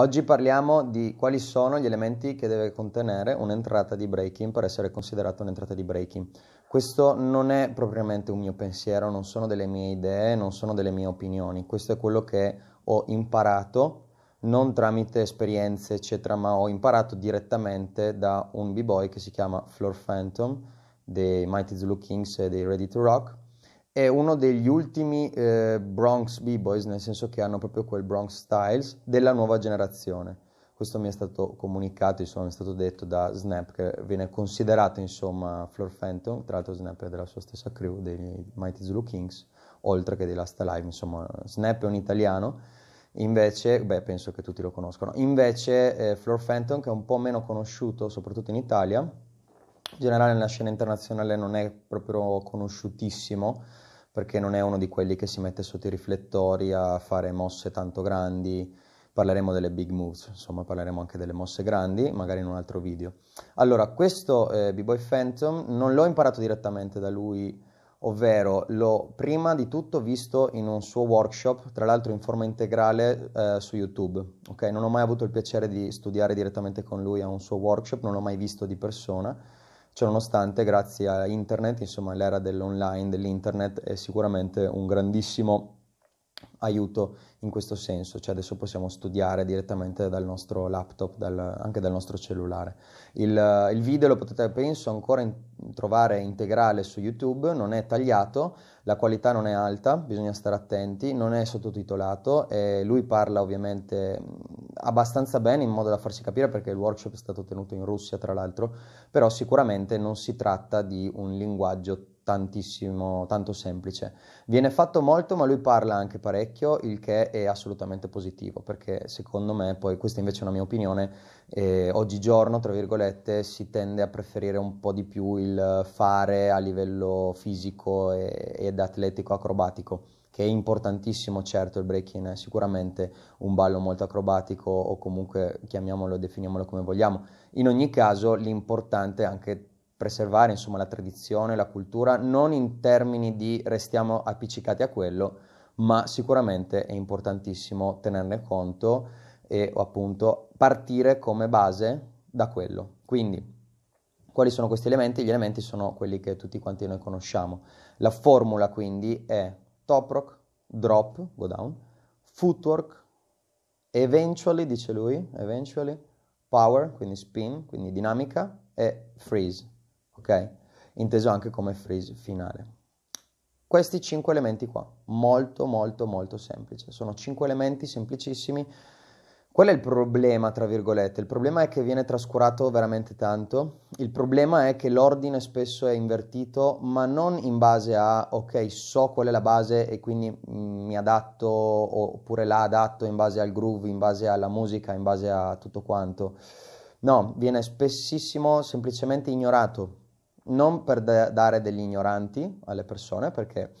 Oggi parliamo di quali sono gli elementi che deve contenere un'entrata di breaking per essere considerata un'entrata di breaking. Questo non è propriamente un mio pensiero, non sono delle mie idee, non sono delle mie opinioni, questo è quello che ho imparato non tramite esperienze eccetera, ma ho imparato direttamente da un b-boy che si chiama Floor Phantom dei Mighty Zulu Kings e dei Ready to Rock è uno degli ultimi eh, Bronx B-Boys, nel senso che hanno proprio quel Bronx Styles della nuova generazione. Questo mi è stato comunicato, insomma, mi è stato detto da Snap, che viene considerato, insomma, Flor Phantom, tra l'altro Snap è della sua stessa crew, dei Mighty Zulu Kings, oltre che dei Last Alive, insomma, Snap è un italiano, invece, beh, penso che tutti lo conoscono, invece eh, Flor Fenton, che è un po' meno conosciuto, soprattutto in Italia, in generale nella scena internazionale non è proprio conosciutissimo, perché non è uno di quelli che si mette sotto i riflettori a fare mosse tanto grandi. Parleremo delle big moves, insomma, parleremo anche delle mosse grandi, magari in un altro video. Allora, questo eh, B-Boy Phantom non l'ho imparato direttamente da lui, ovvero l'ho prima di tutto visto in un suo workshop, tra l'altro in forma integrale eh, su YouTube. Ok, non ho mai avuto il piacere di studiare direttamente con lui a un suo workshop, non l'ho mai visto di persona Ciononostante, grazie a internet, insomma, l'era dell'online, dell'internet è sicuramente un grandissimo aiuto in questo senso, cioè adesso possiamo studiare direttamente dal nostro laptop, dal, anche dal nostro cellulare. Il, il, video lo potete, penso, ancora in, trovare integrale su YouTube, non è tagliato, la qualità non è alta, bisogna stare attenti, non è sottotitolato e lui parla ovviamente abbastanza bene in modo da farsi capire perché il workshop è stato tenuto in Russia tra l'altro, però sicuramente non si tratta di un linguaggio tantissimo, tanto semplice. Viene fatto molto, ma lui parla anche parecchio, il che è assolutamente positivo, perché secondo me, poi questa invece è una mia opinione, eh, oggigiorno, tra virgolette, si tende a preferire un po' di più il fare a livello fisico e, ed atletico acrobatico che è importantissimo, certo il break-in è sicuramente un ballo molto acrobatico o comunque chiamiamolo, definiamolo come vogliamo. In ogni caso l'importante è anche preservare insomma, la tradizione, la cultura, non in termini di restiamo appiccicati a quello, ma sicuramente è importantissimo tenerne conto e appunto partire come base da quello. Quindi, quali sono questi elementi? Gli elementi sono quelli che tutti quanti noi conosciamo. La formula quindi è Toprock, Drop, Go Down, Footwork, Eventually, dice lui, Eventually, Power, quindi Spin, quindi dinamica, e Freeze, ok? Inteso anche come freeze finale. Questi 5 elementi qua, molto molto molto semplice, sono 5 elementi semplicissimi. Qual è il problema, tra virgolette? Il problema è che viene trascurato veramente tanto, il problema è che l'ordine spesso è invertito, ma non in base a, ok, so qual è la base e quindi mm, mi adatto oppure la adatto in base al groove, in base alla musica, in base a tutto quanto. No, viene spessissimo semplicemente ignorato non per da- dare degli ignoranti alle persone, perché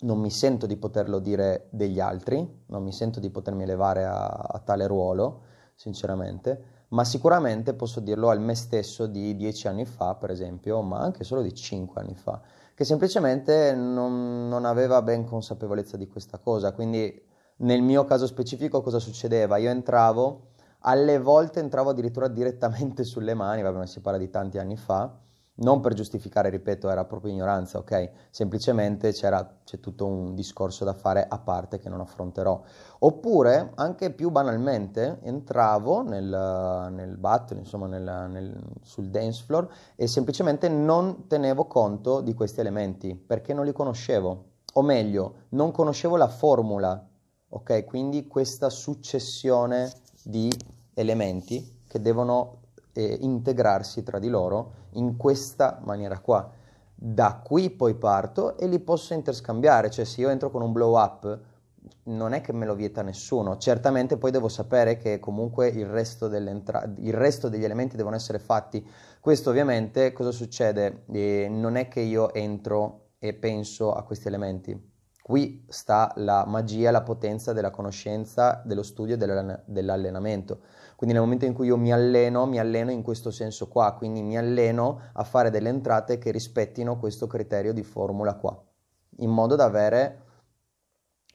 non mi sento di poterlo dire degli altri, non mi sento di potermi elevare a, a tale ruolo, sinceramente, ma sicuramente posso dirlo al me stesso di dieci anni fa, per esempio, ma anche solo di cinque anni fa, che semplicemente non, non aveva ben consapevolezza di questa cosa. Quindi nel mio caso specifico cosa succedeva? Io entravo, alle volte entravo addirittura direttamente sulle mani, vabbè, ma si parla di tanti anni fa, non per giustificare, ripeto, era proprio ignoranza, ok? Semplicemente c'era, c'è tutto un discorso da fare a parte che non affronterò. Oppure, anche più banalmente, entravo nel, nel battle, insomma, nel, nel, sul dance floor e semplicemente non tenevo conto di questi elementi perché non li conoscevo. O meglio, non conoscevo la formula, ok? Quindi questa successione di elementi che devono eh, integrarsi tra di loro in questa maniera qua. Da qui poi parto e li posso interscambiare, cioè se io entro con un blow up non è che me lo vieta nessuno, certamente poi devo sapere che comunque il resto, il resto degli elementi devono essere fatti. Questo ovviamente cosa succede? Eh, non è che io entro e penso a questi elementi, Qui sta la magia, la potenza della conoscenza, dello studio e dell'allenamento. Quindi nel momento in cui io mi alleno, mi alleno in questo senso qua, quindi mi alleno a fare delle entrate che rispettino questo criterio di formula qua, in modo da avere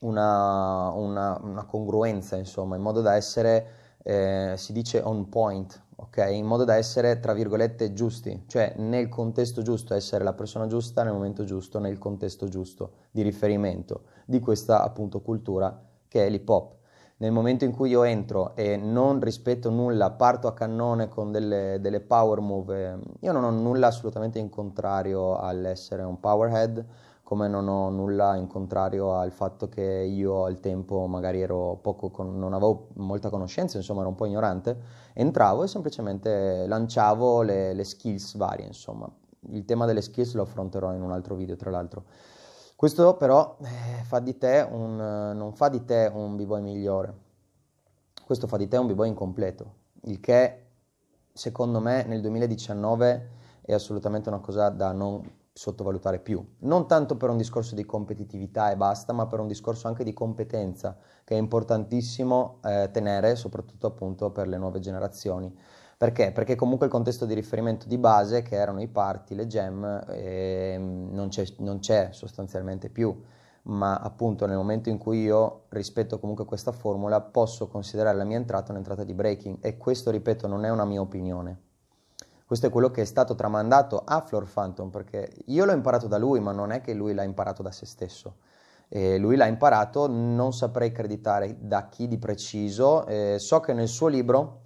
una, una, una congruenza, insomma, in modo da essere, eh, si dice on point, ok? In modo da essere, tra virgolette, giusti, cioè nel contesto giusto, essere la persona giusta nel momento giusto, nel contesto giusto di riferimento di questa appunto cultura che è l'hip hop nel momento in cui io entro e non rispetto nulla, parto a cannone con delle, delle power move, ehm, io non ho nulla assolutamente in contrario all'essere un powerhead, come non ho nulla in contrario al fatto che io al tempo magari ero poco, con, non avevo molta conoscenza, insomma ero un po' ignorante, entravo e semplicemente lanciavo le, le skills varie, insomma. Il tema delle skills lo affronterò in un altro video, tra l'altro. Questo però eh, fa un, eh, non fa di te un b-boy migliore, questo fa di te un b-boy incompleto, il che secondo me nel 2019 è assolutamente una cosa da non sottovalutare più. Non tanto per un discorso di competitività e basta, ma per un discorso anche di competenza, che è importantissimo eh, tenere, soprattutto appunto per le nuove generazioni. Perché? Perché comunque il contesto di riferimento di base, che erano i party, le gem, ehm, non, c'è, non c'è sostanzialmente più ma appunto nel momento in cui io rispetto comunque questa formula posso considerare la mia entrata un'entrata di breaking e questo ripeto non è una mia opinione. Questo è quello che è stato tramandato a Flor Phantom perché io l'ho imparato da lui ma non è che lui l'ha imparato da se stesso. Eh, lui l'ha imparato, non saprei creditare da chi di preciso, eh, so che nel suo libro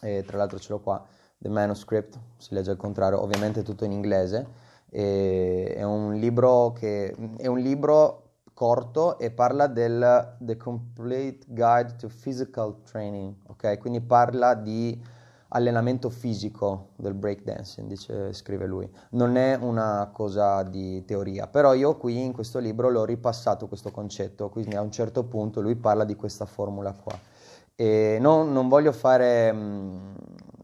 e tra l'altro ce l'ho qua, The Manuscript, si legge al contrario, ovviamente tutto in inglese, e è un libro che è un libro corto e parla del The Complete Guide to Physical Training, ok? Quindi parla di allenamento fisico del breakdancing, dice, scrive lui. Non è una cosa di teoria, però io qui in questo libro l'ho ripassato questo concetto, quindi a un certo punto lui parla di questa formula qua. E non, non voglio fare, mh, mm,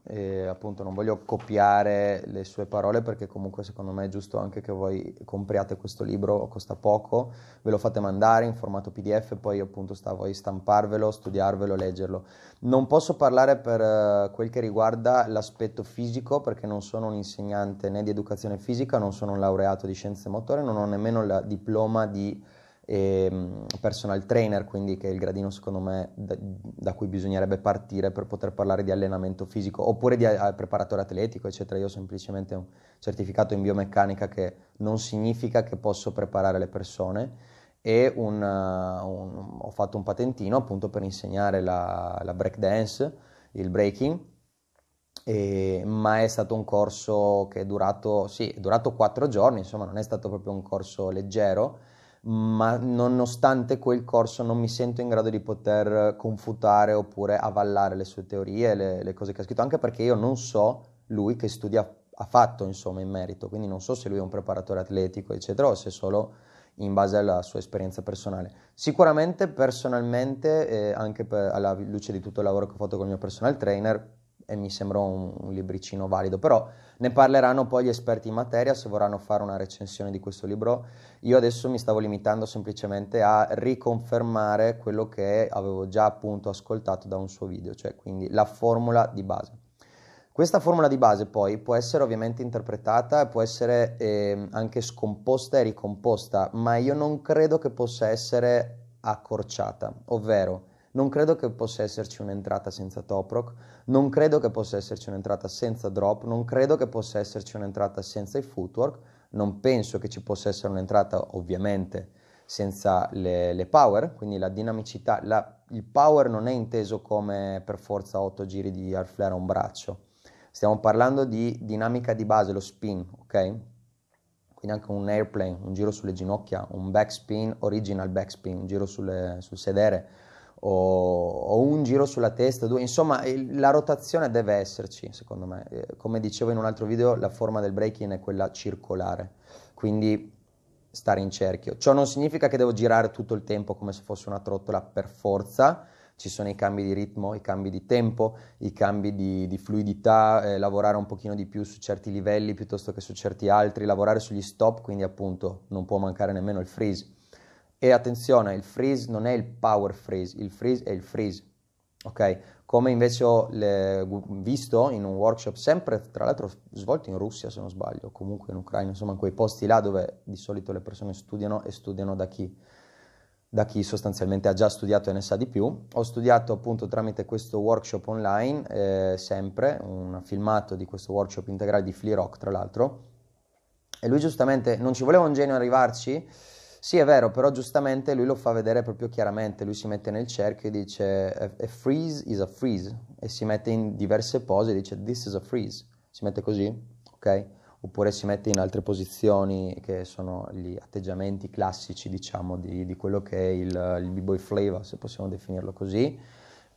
eh, appunto, non voglio copiare le sue parole perché comunque secondo me è giusto anche che voi compriate questo libro, costa poco, ve lo fate mandare in formato PDF, poi appunto sta a voi stamparvelo, studiarvelo, leggerlo. Non posso parlare per eh, quel che riguarda l'aspetto fisico perché non sono un insegnante né di educazione fisica, non sono un laureato di scienze motore, non ho nemmeno il diploma di e ehm, personal trainer, quindi che è il gradino secondo me da, da cui bisognerebbe partire per poter parlare di allenamento fisico, oppure di a, eh, preparatore atletico, eccetera. Io ho semplicemente un certificato in biomeccanica che non significa che posso preparare le persone e un, eh, un, ho fatto un patentino appunto per insegnare la, la break dance, il breaking, e, ma è stato un corso che è durato, sì, è durato 4 giorni, insomma non è stato proprio un corso leggero ma nonostante quel corso non mi sento in grado di poter confutare oppure avallare le sue teorie, le, le cose che ha scritto, anche perché io non so lui che studia ha fatto insomma in merito, quindi non so se lui è un preparatore atletico eccetera o se solo in base alla sua esperienza personale. Sicuramente personalmente, eh, anche per, alla luce di tutto il lavoro che ho fatto con il mio personal trainer, e mi sembrò un, un libricino valido, però ne parleranno poi gli esperti in materia se vorranno fare una recensione di questo libro. Io adesso mi stavo limitando semplicemente a riconfermare quello che avevo già appunto ascoltato da un suo video, cioè quindi la formula di base. Questa formula di base poi può essere ovviamente interpretata e può essere eh, anche scomposta e ricomposta, ma io non credo che possa essere accorciata, ovvero non credo che possa esserci un'entrata senza Toprock, non credo che possa esserci un'entrata senza Drop, non credo che possa esserci un'entrata senza i Footwork, non penso che ci possa essere un'entrata ovviamente senza le, le Power, quindi la dinamicità, la, il Power non è inteso come per forza 8 giri di air flare a un braccio, stiamo parlando di dinamica di base, lo spin, ok? quindi anche un airplane, un giro sulle ginocchia, un backspin, original backspin, un giro sulle, sul sedere, o, o un giro sulla testa, due, insomma il, la rotazione deve esserci secondo me, eh, come dicevo in un altro video la forma del breaking è quella circolare, quindi stare in cerchio, ciò non significa che devo girare tutto il tempo come se fosse una trottola per forza, ci sono i cambi di ritmo, i cambi di tempo, i cambi di, di fluidità, eh, lavorare un pochino di più su certi livelli piuttosto che su certi altri, lavorare sugli stop, quindi appunto non può mancare nemmeno il freeze. E attenzione, il freeze non è il power freeze, il freeze è il freeze. Ok? Come invece ho le, visto in un workshop, sempre tra l'altro svolto in Russia se non sbaglio, comunque in Ucraina, insomma in quei posti là dove di solito le persone studiano e studiano da chi? da chi sostanzialmente ha già studiato e ne sa di più. Ho studiato appunto tramite questo workshop online, eh, sempre, un filmato di questo workshop integrale di Flea Rock, tra l'altro, e lui giustamente non ci voleva un genio arrivarci, sì, è vero, però giustamente lui lo fa vedere proprio chiaramente, lui si mette nel cerchio e dice a freeze is a freeze e si mette in diverse pose e dice this is a freeze, si mette così, ok? Oppure si mette in altre posizioni che sono gli atteggiamenti classici, diciamo, di, di quello che è il, il b-boy flavor, se possiamo definirlo così.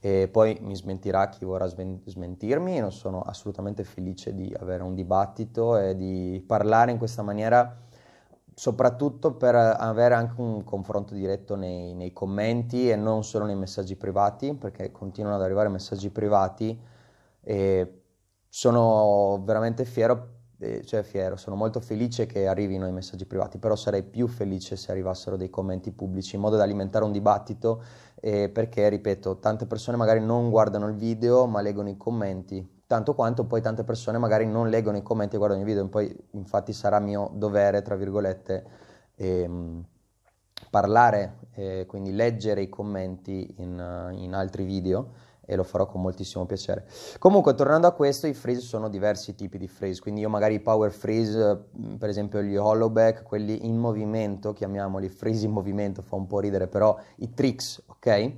E poi mi smentirà chi vorrà sven- smentirmi, non sono assolutamente felice di avere un dibattito e di parlare in questa maniera soprattutto per eh, avere anche un confronto diretto nei, nei, commenti e non solo nei messaggi privati, perché continuano ad arrivare messaggi privati e sono veramente fiero, cioè fiero, sono molto felice che arrivino i messaggi privati, però sarei più felice se arrivassero dei commenti pubblici in modo da alimentare un dibattito, eh, perché ripeto, tante persone magari non guardano il video ma leggono i commenti, tanto quanto poi tante persone magari non leggono i commenti e guardano i video, poi infatti sarà mio dovere, tra virgolette, ehm, parlare, eh, quindi leggere i commenti in, in, altri video e lo farò con moltissimo piacere. Comunque, tornando a questo, i freeze sono diversi tipi di freeze, quindi io magari i power freeze, mm, per esempio gli hollowback, quelli in movimento, chiamiamoli freeze in movimento, fa un po' ridere, però i tricks, ok?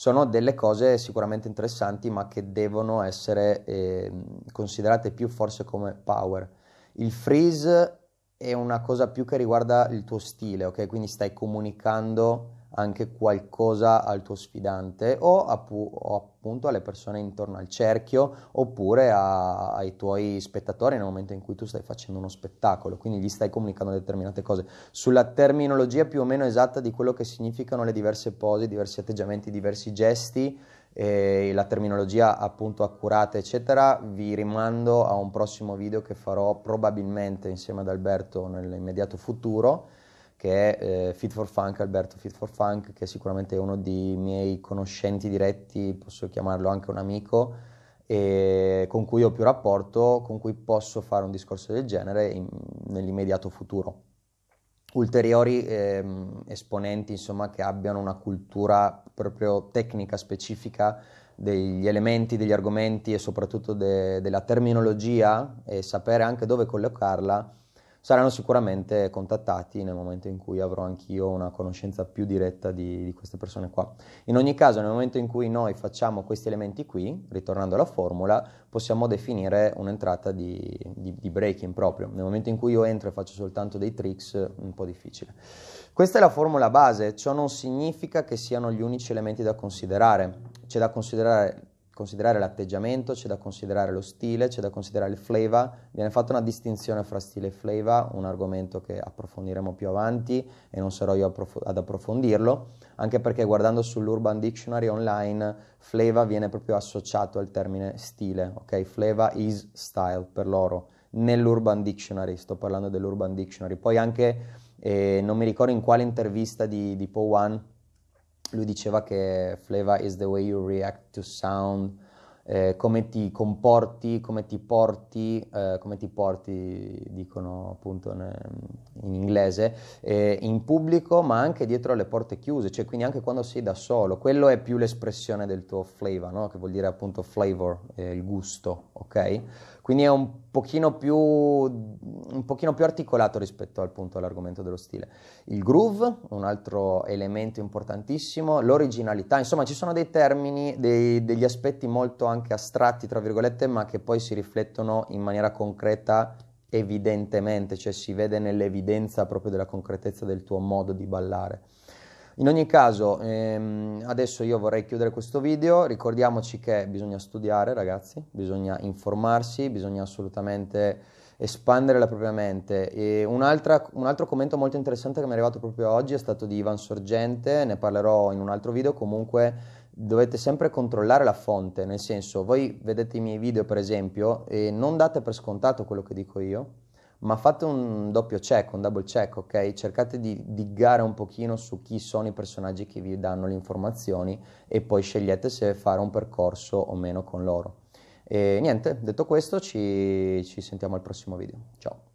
sono delle cose sicuramente interessanti ma che devono essere eh, considerate più forse come power. Il freeze è una cosa più che riguarda il tuo stile, ok? Quindi stai comunicando anche qualcosa al tuo sfidante o, appu- o appunto alle persone intorno al cerchio oppure a- ai tuoi spettatori nel momento in cui tu stai facendo uno spettacolo, quindi gli stai comunicando determinate cose. Sulla terminologia più o meno esatta di quello che significano le diverse pose, diversi atteggiamenti, diversi gesti, eh, la terminologia appunto accurata eccetera vi rimando a un prossimo video che farò probabilmente insieme ad Alberto nell'immediato futuro che è eh, Fit for Funk, Alberto Fit for Funk, che è sicuramente è uno dei miei conoscenti diretti, posso chiamarlo anche un amico, e con cui ho più rapporto, con cui posso fare un discorso del genere in, nell'immediato futuro. Ulteriori eh, esponenti insomma, che abbiano una cultura proprio tecnica specifica degli elementi, degli argomenti e soprattutto de- della terminologia e sapere anche dove collocarla saranno sicuramente contattati nel momento in cui avrò anch'io una conoscenza più diretta di, di, queste persone qua. In ogni caso, nel momento in cui noi facciamo questi elementi qui, ritornando alla formula, possiamo definire un'entrata di, di, di breaking proprio. Nel momento in cui io entro e faccio soltanto dei tricks, un po' difficile. Questa è la formula base, ciò non significa che siano gli unici elementi da considerare. C'è da considerare considerare l'atteggiamento, c'è da considerare lo stile, c'è da considerare il flavor. Viene fatta una distinzione fra stile e flavor, un argomento che approfondiremo più avanti e non sarò io approf- ad approfondirlo, anche perché guardando sull'Urban Dictionary online flavor viene proprio associato al termine stile, ok? Flavor is style per loro nell'Urban Dictionary, sto parlando dell'Urban Dictionary. Poi anche eh, non mi ricordo in quale intervista di, di Po One lui diceva che flavor is the way you react to sound, eh, come ti comporti, come ti porti, eh, come ti porti, dicono appunto in, in inglese, eh, in pubblico ma anche dietro le porte chiuse, cioè quindi anche quando sei da solo, quello è più l'espressione del tuo flavor, no? che vuol dire appunto flavor, eh, il gusto, ok? Quindi è un pochino, più, un pochino più articolato rispetto al punto all'argomento dello stile. Il groove, un altro elemento importantissimo, l'originalità, insomma ci sono dei termini, dei, degli aspetti molto anche astratti, tra virgolette, ma che poi si riflettono in maniera concreta evidentemente, cioè si vede nell'evidenza proprio della concretezza del tuo modo di ballare. In ogni caso, ehm, adesso io vorrei chiudere questo video, ricordiamoci che bisogna studiare ragazzi, bisogna informarsi, bisogna assolutamente espandere la propria mente. E un altro commento molto interessante che mi è arrivato proprio oggi è stato di Ivan Sorgente, ne parlerò in un altro video, comunque dovete sempre controllare la fonte, nel senso voi vedete i miei video per esempio e non date per scontato quello che dico io, ma fate un doppio check, un double check, ok? Cercate di diggare un pochino su chi sono i personaggi che vi danno le informazioni e poi scegliete se fare un percorso o meno con loro. E niente, detto questo ci, ci sentiamo al prossimo video. Ciao!